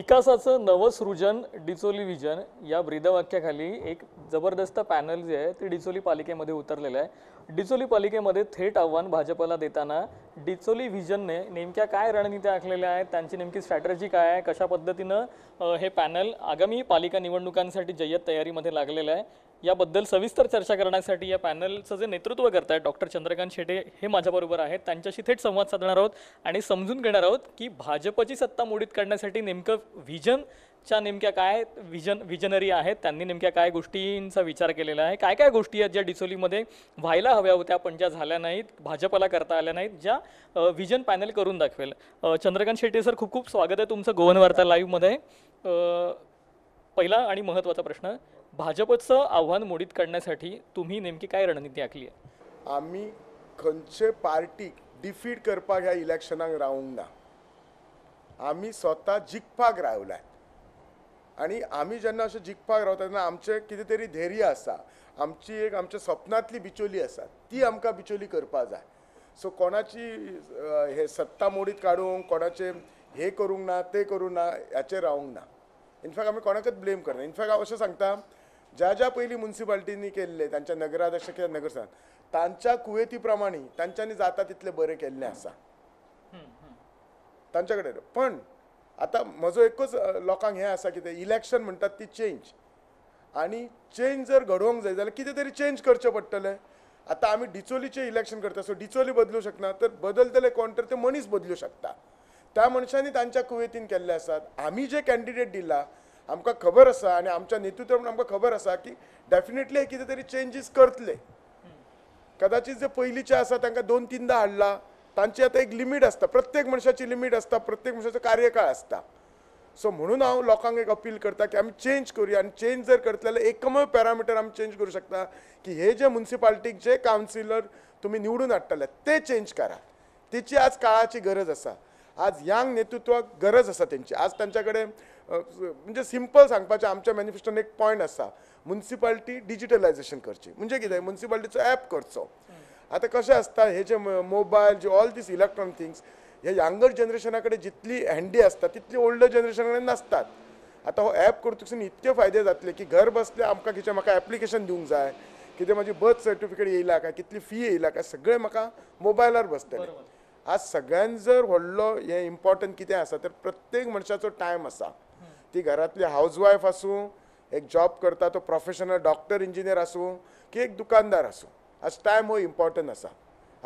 विकासाचं नवसृजन सृजन डिचोली विजन या ब्रीदवाक्याखाली एक जबरदस्त पॅनल जे आहे ते डिचोली पालिकेमध्ये उतरलेलं आहे डिचोली पालिकेमध्ये थेट आव्हान भाजपला देताना डिचोली व्हिजनने नेमक्या काय रणनीत्या आखलेल्या आहेत त्यांची नेमकी स्ट्रॅटर्जी काय आहे कशा पद्धतीनं हे पॅनल आगामी पालिका निवडणुकांसाठी जय्यत तयारीमध्ये लागलेलं आहे याबद्दल सविस्तर चर्चा करण्यासाठी या पॅनलचं जे नेतृत्व करत आहेत डॉक्टर चंद्रकांत शेटे हे माझ्याबरोबर आहेत त्यांच्याशी थेट संवाद साधणार आहोत आणि समजून घेणार आहोत की भाजपची सत्ता मोडीत काढण्यासाठी नेमकं व्हिजन च्या नेमक्या काय विजन विजनरी आहेत त्यांनी नेमक्या काय गोष्टींचा विचार केलेला आहे काय काय गोष्टी आहेत ज्या डिसोलीमध्ये व्हायला हव्या होत्या पण ज्या झाल्या नाहीत भाजपला करता आल्या नाहीत ज्या विजन पॅनल करून दाखवेल चंद्रकांत शेट्टी सर खूप खूप स्वागत आहे तुमचं गोवन वार्ता लाईव्हमध्ये पहिला आणि महत्त्वाचा प्रश्न भाजपचं आव्हान मोडीत काढण्यासाठी तुम्ही नेमकी काय रणनीती आखली आहे आम्ही खंचे पार्टी डिफीट करपाक ह्या इलेक्शनाक रावूंक ना आम्ही स्वतः जिखपाक रावलाय आणि आम्ही जेन्ना अशें जिखपाक रावता तेन्ना आमचे कितीतरी धैर्य असा आमची एक आमच्या स्वप्नातली बिचोली असा ती आमकां बिचोली करपा जाय सो कोणाची हे सत्ता मोडीत काडूंक कोणाचे हे करूंक ना ते करूंक ना ह्याचे रावूंक ना इनफॅक्ट आम्ही कोणाकच ब्लेम करना इनफॅक्ट हांव अशें सांगता ज्या ज्या पहिली मुन्सिपाल्टींनी केल्ले तांच्या नगराध्यक्ष किंवा नगरसेवक तांच्या कुवेती प्रमाणे तांच्यांनी जाता तितले बरे केल्लें आसा तांच्या कडेन पण आता म्हजो एकूच लोकांक असा की ते इलेक्शन म्हणतात ती चेंज आणि चेंज जर घडोवंक जाय जाल्यार कितें तरी चेंज करचें पडटलें आतां आमी डिचोलीचें इलेक्शन करता सो डिचोली बदलू शकना तर बदलतले कोण तर ते मनीस बदलू शकता त्या मनशांनी तांच्या कुवेतीन केल्ले आसात आमी जे कॅन्डिडेट दिला आमकां खबर आसा आनी आमच्या नेतृत्व म्हणून आमकां खबर आसा की डेफिनेटली हे कितें तरी चेंजीस करतले कदाचित जे पयलींचे आसा तांकां दोन तीनदां हाडला तांची आता एक लिमिट आसता प्रत्येक मनशाची लिमिट आसता प्रत्येक मनशाचो कार्यकाळ असता सो म्हणून हा लोकांक एक अपील करता की आम्ही चेंज करूया आणि चेंज जर करतले जाल्यार एकमेव पॅरामिटर आमी चेंज करू शकता की हे जे म्युन्सिपाल्टीचे जे तुम्ही निवडून हाडटले ते चेंज करा तिची आज काळाची गरज असा आज यंग नेतृत्वाक गरज असा त्यांची आज त्यांच्याकडे म्हणजे सिंपल सांगपाचे आमच्या मॅनिफेस्टोन एक पॉयंट असा म्युन्सिपाल्टी डिजिटलायझेशन करची म्हणजे किती मुन्सिपाल्टीचो ॲप करचो आता कसे असतात हे जे मोबाईल जे ऑल दिस इलेक्ट्रॉनिक थिंग्स ह्या यंगर जनरेशनाकडे जितली हँडी असतात तितली ओल्ड जनरेशनकडे नसतात आता हो ॲप करतकसून इतके फायदे जातले की घर बसले आमका कितें म्हाका ॲप्लिकेशन दिवंक जाय कितें माझी बर्थ सर्टिफिकेट येईल का कितली फी येईल का सगळे म्हाका मोबाईलवर बसतलें आज सगळ्यांत जर व्हडलो हे इम्पॉर्टंट किती असा तर प्रत्येक मनशाचो टायम असा ती घरांतली वाईफ असू एक जॉब करता तो प्रोफेशनल डॉक्टर इंजिनियर असू की एक दुकानदार असू आज टायम हो इम्पॉर्टंट असा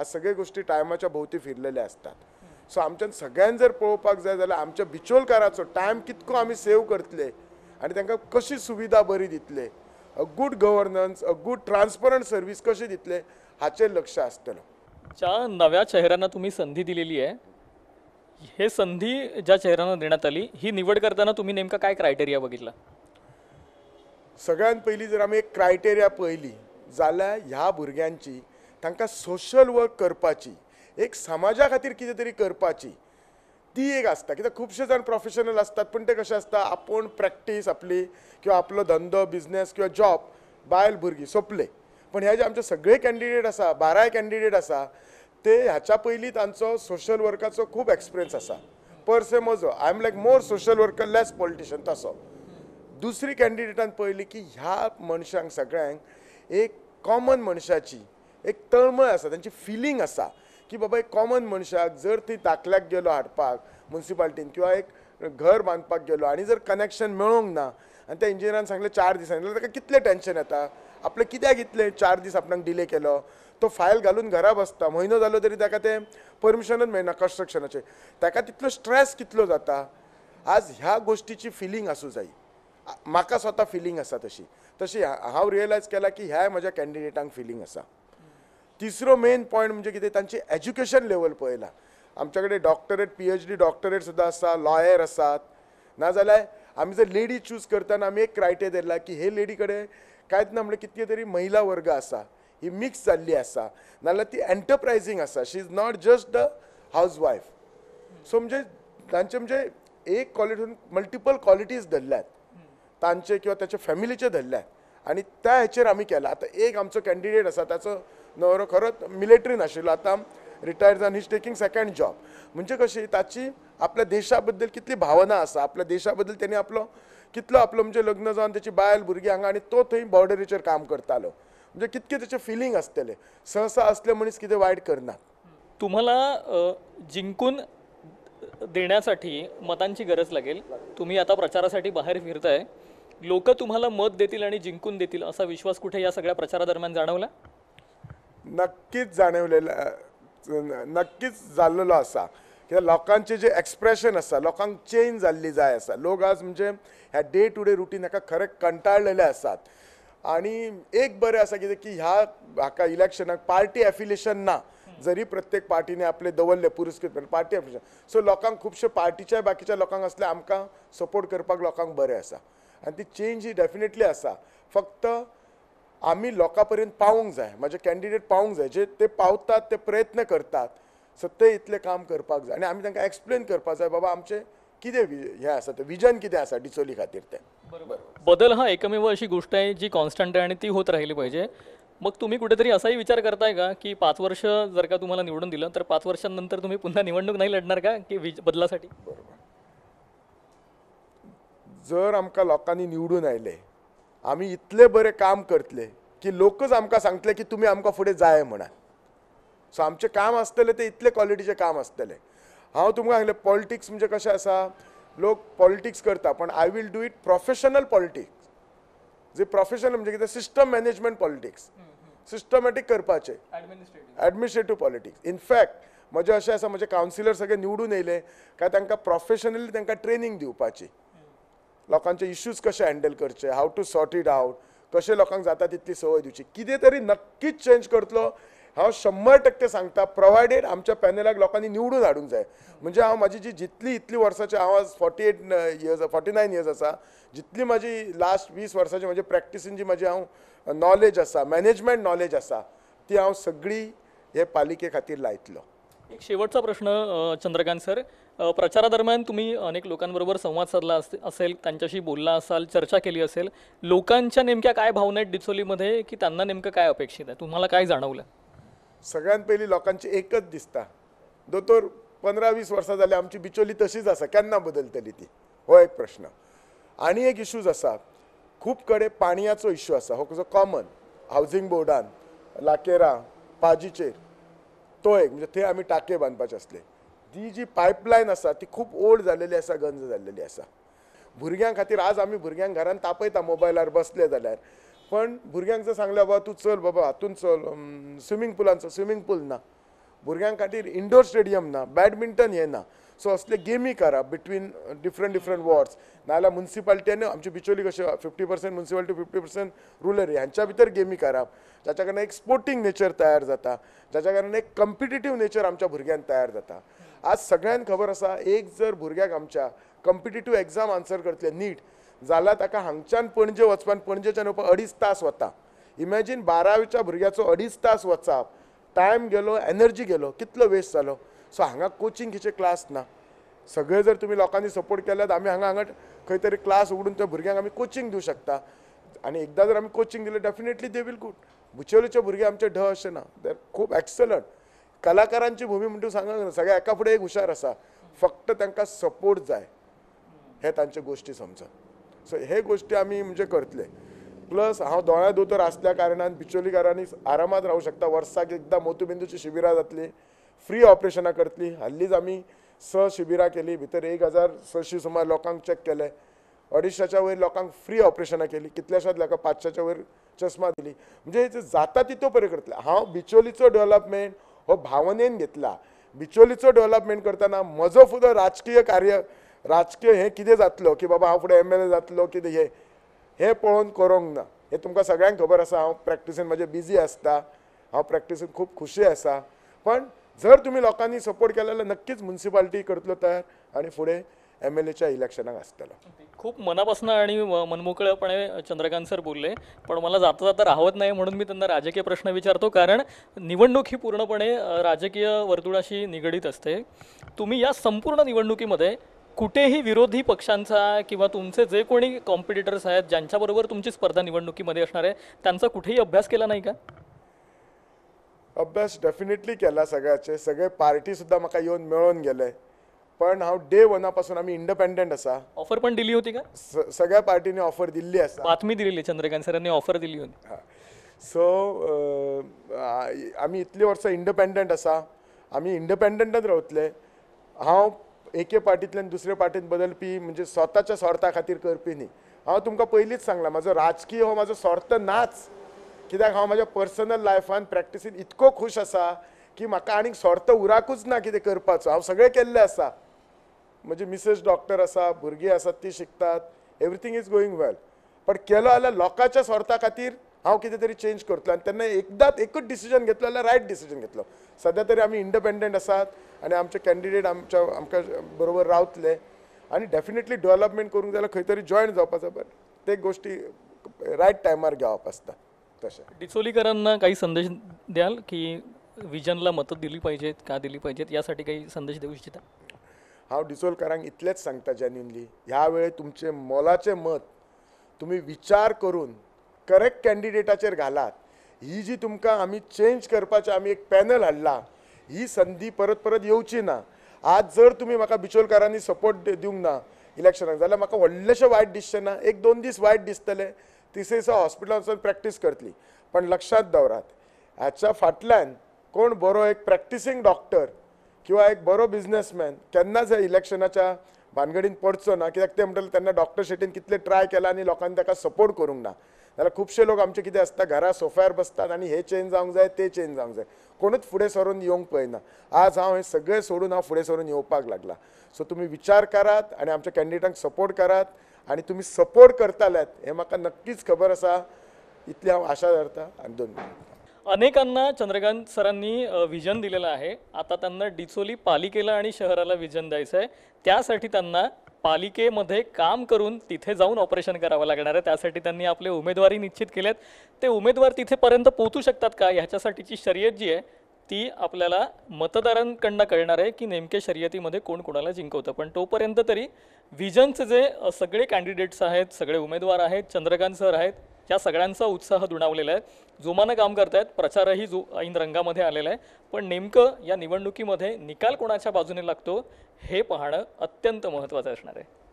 आज सगळे गोष्टी टायमाच्या भोवती फिरलेले असतात सो आमच्यान सगळ्यांनी जर पळोवपाक जाय जाल्यार आमच्या बिचोलकाराचो टायम कितको आम्ही सेव करतले आणि त्यांना कशी सुविधा बरी दितले a good governance a good transparent service कशी दितले हाचे लक्ष असतं ज्या नव्या चेहऱ्यांना तुम्ही संधी दिलेली आहे हे संधी ज्या चेहऱ्यांना देण्यात आली ही निवड करताना तुम्ही नेमका काय क्रायटेरिया बघितला सगळ्यात पहिली जर आम्ही एक क्रायटेरिया पहिली जाल्यार ह्या भुरग्यांची तांकां सोशल वर्क करपाची एक समाजा खातीर कितें तरी करपाची ती एक आसता कित्याक खुबशे जाण प्रोफेशनल आसतात पूण ते कशें आसता आपूण प्रॅक्टीस आपली किंवा आपलो धंदो बिझनेस किंवा जॉब बायल भुरगीं सोंपले पण हे जे आमचे सगळे कॅन्डिडेट आसा बाराय कॅन्डिडेट आसा ते ह्याच्या पयलीं तांचो सोशल वर्काचो खूब एक्सपिरियन्स आसा पर से मजो I am like more social worker less politician तसो दुसरी कँडिडेटान पळयली की ह्या मनशांक सगळ्यांक एक कॉमन मनशाची एक तळमळ असा त्यांची फिलिंग असा की बाबा एक कॉमन मनशाक जर ती दाखल्याक गेलो हाडपाक मुन्सिपाल्टीन किंवा एक घर बांधपाक गेलो आणि जर कनेक्शन मेळोंक ना आणि त्या इंजिनियरान सांगले चार दिसांनी जाल्यार ताका कितलें टेन्शन येता आपलें कित्याक इतलें चार दीस आपणाक डिले केलो तो फायल घालून घरा बसता म्हयनो जालो तरी ताका तें परमिशनच मेळना कन्स्ट्रक्शनाचें ताका तितलो स्ट्रेस कितलो जाता आज ह्या गोष्टीची फिलिंग आसूं जायी म्हाका स्वतः फिलिंग आसा तशी तशी हांव रियलायज केला की ह्या माझ्या कॅन्डिडेटांक फिलिंग असा तिसरो मेन पॉयंट म्हणजे कितें त्यांचे एज्युकेशन लेवल पळयला आमच्याकडे कडेन doctorate P H D doctorate सुद्दां आसा लॉयर आसात नाजाल्यार आमी जर लेडी चूज करताना आम्ही एक क्रायटेरिया दिला की हे लेडी कडेन कांयच ना म्हणल्यार कितले तरी महिला वर्ग आसा ही मिक्स झाली आसा नाजाल्यार ती एंटरप्रायझिंग आसा she is not just the हावज सो म्हणजे तांचे म्हणजे एक क्वालिटी मल्टिपल क्वालिटीज धरल्यात तांचे किंवा त्याच्या फॅमिलीचे धरले आणि त्या हेचेर आम्ही केला आता एक आमचो कॅन्डिडेट असा ताचो न्हवरो खरंच मिलिट्री नाशिल्लो आता रिटायर जावन ही टेकिंग सेकंड जॉब म्हणजे कशी ताची आपल्या देशाबद्दल बद्दल कितली भावना असा आपल्या देशाबद्दल बद्दल त्यांनी आपलो कितलो आपलो म्हणजे लग्न जाऊन त्याची बायल भुरगीं हांगा आणि तो थंय बॉर्डरीचेर काम करतालो म्हणजे कितके त्याचे फिलिंग आसतले सहसा असले मनीस किती वाईट करना तुम्हाला जिंकून देण्यासाठी मतांची गरज लागेल तुम्ही आता प्रचारासाठी बाहेर फिरताय लोक तुम्हाला मत देतील आणि जिंकून देतील असा विश्वास कुठे या सगळ्या प्रचारादरम्यान जाणवला नक्कीच जाणवलेला नक्कीच जाल्लेलो असा की लोकांचे जे एक्सप्रेशन असा लोकांक चेंज जाल्ली जाय असा लोक आज म्हणजे ह्या डे टू डे रुटीन हा खरं कंटाळलेले असतात आणि एक बरे असा कितें की ह्या हा इलेक्शनाक पार्टी एफिलिएशन ना जरी प्रत्येक पार्टीने आपले दवरले पुरस्कृत पार्टी एफिलिएशन सो लोकांक खुबशे पार्टीच्या बाकीच्या लोकांक असले आमकां सपोर्ट करपाक लोकांक बरे असा आणि ती चेंज ही डेफिनेटली असा फक्त आम्ही लोकांपर्यंत पर्यंत पावूंक जाय म्हजे कॅन्डिडेट पावूंक जाय जे ते पावतात ते प्रयत्न करतात सो ते काम करपाक जाय आणि आम्ही तांकां एक्सप्लेन करपाक जाय बाबा आमचें कितें हें आसा तें विजन कितें आसा डिचोली खातीर तें बदल हा एकमेव अशी गोष्ट आहे जी कॉन्स्टंट आहे आणि ती होत राहिली पाहिजे मग तुम्ही कुठेतरी असाही विचार करताय का की पाच वर्ष जर का तुम्हाला निवडून दिलं तर पाच वर्षांनंतर तुम्ही पुन्हा निवडणूक नाही लढणार का की बदलासाठी बरोबर जर आमकां लोकांनी निवडून आयले आमी इतले बरे काम करतले की लोकच आमकां सांगतले की तुमी आमकां फुडें जाय म्हणा सो आमचे काम आसतले ते इतले क्वॉलिटीचे काम आसतलें हांव तुमकां सांगले पॉलिटिक्स म्हणजे कशें आसा लोक पॉलिटिक्स करता पण I will do it professional politics जे प्रोफेशनल म्हणजे कितें सिस्टम मॅनेजमेंट पॉलिटिक्स सिस्टमॅटीक करपाचे एडमिनिस्ट्रेटीव पॉलिटिक्स इनफॅक्ट म्हजें अशें आसा म्हजे कावन्सिलर सगळे निवडून येयले काय तांकां प्रोफेशनली तांकां ट्रेनिंग दिवपाची लोकांचे इश्यूज कसे हँडल करचे how to sort it out कसे लोकांक जाता तितली संवय दिवची किती तरी नक्कीच चेंज करतलो हा शंभर टक्के सांगता प्रोवायडेड आमच्या पॅनलाक लोकांनी निवडून हाडूंक जाय म्हणजे हांव माझी जी जितली इतली वर्साची हांव आज forty eight years forty nine years आसा जितली माझी लास्ट वीस वर्साची म्हणजे प्रॅक्टिसीन जी माझी हांव नॉलेज uh, आसा मॅनेजमेंट नॉलेज आसा ती हांव सगळी हे पालिके खातीर लायतलो एक शेवटचा प्रश्न चंद्रकांत सर प्रचारादरम्यान तुम्ही अनेक लोकांबरोबर संवाद साधला असेल त्यांच्याशी बोलला असाल चर्चा केली असेल लोकांच्या नेमक्या काय भावना आहेत डिचोलीमध्ये की त्यांना नेमकं काय अपेक्षित आहे तुम्हाला काय जाणवलं सगळ्यात पहिली लोकांची एकच दिसता दोतोर पंधरा वीस वर्सां झाली आमची बिचोली तशीच असा केन्ना बदलतली ती हो एक प्रश्न आणि एक इश्यूज असा खूप कडे पाणयाचो इश्यू असा हो जो कॉमन हाऊसिंग बोर्डान लाकेरा पाजीचेर तो एक म्हणजे थंय आम्ही टाके बांदपाचे असले ती जी पायपलायन आसा ती खूप ओल्ड झालेली असा गंज झालेली असा भुरग्यां खातीर आज आमी भुरग्यांक घरान तापयता मोबायलार बसले जाल्यार पण भुरग्यांक जर सांगलं बाबा तू चल बाबा हातूंत चल स्विमिंग पुलान स्विमिंग पूल ना भुरग्यां खातीर इंडोर स्टेडियम ना बॅडमिंटन हें ना सो असले गेमी करा बिटवीन डिफरंट डिफरंट वॉर्ड्स नाल्यार मुन्सिपाल्टीन आमचे बिचोली कश्यो fifty percent municipality fifty percent rural ह्यांच्या भितर गेमी करप जाच्या कारणान एक स्पोर्टिंग नेचर तयार जाता जाच्या कारणान एक कम्पिटेटिव्ह नेचर आमच्या भुरग्यांक तयार जाता आज सगळ्यांना खबर असा एक जर भुरग्याक आमच्या कॉम्पिटेटिव्ह एग्जाम आन्सर करतले नीट जाल्यार ताका हांगच्यान पणजे वचपान पणजेच्यान येवपाक अडीच तास वता इमॅजीन बारावीच्या भुरग्याचो अडीच तास वचप टायम गेलो एनर्जी गेलो कितलो वेस्ट जालो सो हांगा कोचिंगचे क्लास ना सगळे जर तुम्ही लोकांनी सपोर्ट केल्यात आम्ही हांगा हांगा खंय तरी क्लास उघडून त्या भुरग्यांक आमी कोचिंग दिवं शकता आणि एकदा जर आमी कोचिंग दिले डेफिनेटली दे वील गुड बुचोलेचे भुरगे आमचे ढ अशें ना दे आर खूब एक्सलंट कलाकारांची भूमी म्हणटू सांगा सगळ्या एका फुडें एक हुशार असा फक्त त्यांना सपोर्ट जाय हे त्यांच्या गोष्टी समजा सो हे गोष्टी आम्ही म्हणजे करतले प्लस हा दोळ्या दोतर असल्या कारणान बिचोलीकारांनी आरामात राहू शकता वर्साक एकदा मोतीबिंदूची शिबिरां जातली फ्री ऑपरेशनां करतली हल्लीच आम्ही स शिबिरां केली भितर एक हजार सशी सुमार लोकांक चेक केले अडीचशाच्या वयर लोकांक फ्री ऑपरेशनां केली कितल्याशाच लोकांना पाचशाच्या वयर चष्मा दिली म्हणजे जाता तितो परे करतले हा बिचोलीचो डेव्हलपमेंट हो भावनेन घेतला बिचोलीचो डेव्हलपमेंट करताना म्हजो फुद राजकीय कार्य राजकीय हे किती जातलो की बाबा हा फुडें एम एल ए जातलो कितें हे हें पळोवन करूंक ना हे तुमकां सगळ्यांक खबर असा हांव प्रॅक्टिसेन बिजी असता हांव प्रॅक्टिसेन खूप खुशी असा पण जर तुम्ही लोकांनी सपोर्ट केला जाल्यार नक्कीच म्युन्सिपाल्टी करतलो तयार आणि फुडें एम एल एच्या इलेक्शनाक आसतलो खूप मनापासून आणि मनमोकळपणे चंद्रकांत सर बोलले पण मला जाता जाता राहत नाही म्हणून मी त्यांना राजकीय प्रश्न विचारतो कारण निवडणूक ही पूर्णपणे राजकीय वर्तुळाशी निगडीत असते तुम्ही या संपूर्ण निवडणुकीमध्ये कुठेही विरोधी पक्षांचा किंवा तुमचे जे कोणी कॉम्पिटिटर्स आहेत ज्यांच्याबरोबर तुमची स्पर्धा निवडणुकीमध्ये असणार आहे त्यांचा कुठेही अभ्यास केला नाही का अभ्यास डेफिनेटली केला सगळ्याचे सगळे पार्टी सुद्धा येऊन येऊन मिळून गेले पण हा डे वनापासून आम्ही इंडिपेंडंट असा ऑफर पण दिली होती का सगळ्या पार्टीने ऑफर दिली असा बातमी दिलेली चंद्रकांत सरांनी ऑफर दिली होती सो आम्ही इतली वर्ष इंडिपेंडंट असा आम्ही इंडिपेंडंटच रावतले हांव एके पार्टींतल्यान दुसरे पार्टीत बदलपी म्हणजे स्वतःच्या स्वार्था खातीर करपी न्ही हांव तुमकां पयलींच सांगलां म्हाजो राजकीय हो म्हाजो स्वार्थ नाच कित्याक हांव म्हाज्या पर्सनल लायफान प्रॅक्टिसीन इतको खूश आसा की म्हाका आनीक स्वार्थ उराकूच ना कितें करपाचो हांव सगळें केल्लें आसा म्हणजे मिसेस डॉक्टर आसा भुरगीं आसात ती शिकतात एवरीथींग इज गोईंग वेल पण केलो जाल्यार लोकांच्या स्वार्था खातीर हांव कितें तरी चेंज करतलो आनी त्यांना एकदांच एकच डिसिजन घेतलं जाल्यार रायट डिसिजन घेतलो सद्या तरी आमी इंडिपेंडंट आसात आनी आमचे कॅन्डिडेट आमच्या आमकां बरोबर रावतले आणि डेफिनेटली डेव्हलपमेंट करूंक जाल्यार खंय तरी जॉयन जावपाचो पण ते गोश्टी रायट टायमार घेवप आसता तशें डिचोलीकरांना काही संदेश द्याल की विजनला मतं दिली पाहिजेत का दिली पाहिजेत यासाठी काही संदेश देऊ इच्छिता हांव डिसोलकारांक इतलेंच सांगता जेन्युनली ह्या वेळे तुमचें मोलाचें मत तुम्ही विचार करून करेक्ट कॅन्डिडेटाचेर घालात ही जी तुमकां आमी चेंज करपाचें आमी एक पॅनल हाडला ही संधी परत परत येवची ना आज जर तुम्ही म्हाका बिचोलकारांनी सपोर्ट दिवंक ना इलेक्शनाक जाल्यार म्हाका व्हडलेशें वायट दिसचें ना एक दोन दीस वायट दिसतले तिसरे दिसा हॉस्पिटलांत वचून प्रॅक्टीस करतली पण लक्षात दवरात हाच्या फाटल्यान कोण बरो एक प्रॅक्टिसींग डॉक्टर किंवा एक बरो बिझनेसमॅन केन्नाच हे इलेक्शनाच्या भानगडीन पडचो ना कित्याक ते म्हणटले त्यांना डॉक्टर शेटीन कितले ट्राय केला आनी लोकांनी ताका सपोर्ट करूंक ना जाल्यार खुबशे लोक आमचे कितें आसता घरा सोफ्यार बसतात आनी हे चेंज जावंक जाय ते चेंज जावंक जाय कोणूच फुडें सरून येवंक पळयना आज हांव हे सगळे सोडून हांव फुडें सरून येवपाक लागला सो तुमी विचार करात आनी आमच्या कॅन्डिडेटांक सपोर्ट करात आनी तुमी सपोर्ट करताल्यात हे म्हाका नक्कीच खबर आसा इतली हांव आशा धरता आनी दोन अनेकांना चंद्रकांत सरांनी विजन दिलेलं आहे आता त्यांना डिचोली पालिकेला आणि शहराला विजन द्यायचं आहे त्यासाठी त्यांना पालिकेमध्ये काम करून तिथे जाऊन ऑपरेशन करावं लागणार आहे त्यासाठी त्यांनी आपले उमेदवारी निश्चित केलेत ते उमेदवार तिथेपर्यंत पोहोचू शकतात का ह्याच्यासाठीची शर्यत जी आहे ती आपल्याला मतदारांकडनं कळणार आहे की नेमक्या शर्यतीमध्ये कोण कोणाला जिंकवतं पण तोपर्यंत तरी विजनचे जे सगळे कॅन्डिडेट्स आहेत सगळे उमेदवार आहेत चंद्रकांत सर आहेत या सगळ्यांचा उत्साह दुणावलेला आहे जोमानं काम करतायत प्रचारही जो ऐन रंगामध्ये आलेला आहे पण नेमकं या निवडणुकीमध्ये निकाल कोणाच्या बाजूने लागतो हे पाहणं अत्यंत महत्त्वाचं असणार आहे